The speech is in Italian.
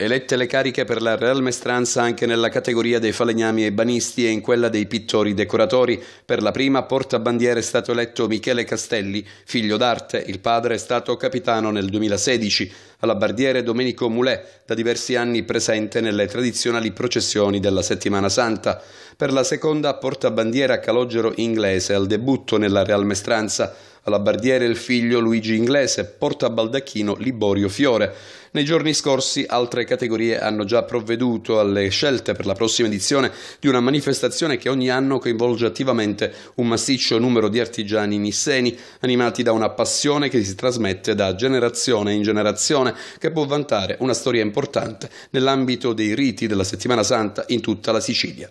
Elette le cariche per la Real Mestranza anche nella categoria dei falegnami e banisti e in quella dei pittori decoratori. Per la prima portabandiera è stato eletto Michele Castelli, figlio d'arte, il padre è stato capitano nel 2016. Alla bardiere Domenico Mulè, da diversi anni presente nelle tradizionali processioni della Settimana Santa. Per la seconda portabandiera Calogero inglese al debutto nella Real Mestranza alla bardiere il figlio Luigi Inglese, porta baldacchino Liborio Fiore. Nei giorni scorsi altre categorie hanno già provveduto alle scelte per la prossima edizione di una manifestazione che ogni anno coinvolge attivamente un massiccio numero di artigiani nisseni, animati da una passione che si trasmette da generazione in generazione, che può vantare una storia importante nell'ambito dei riti della settimana santa in tutta la Sicilia.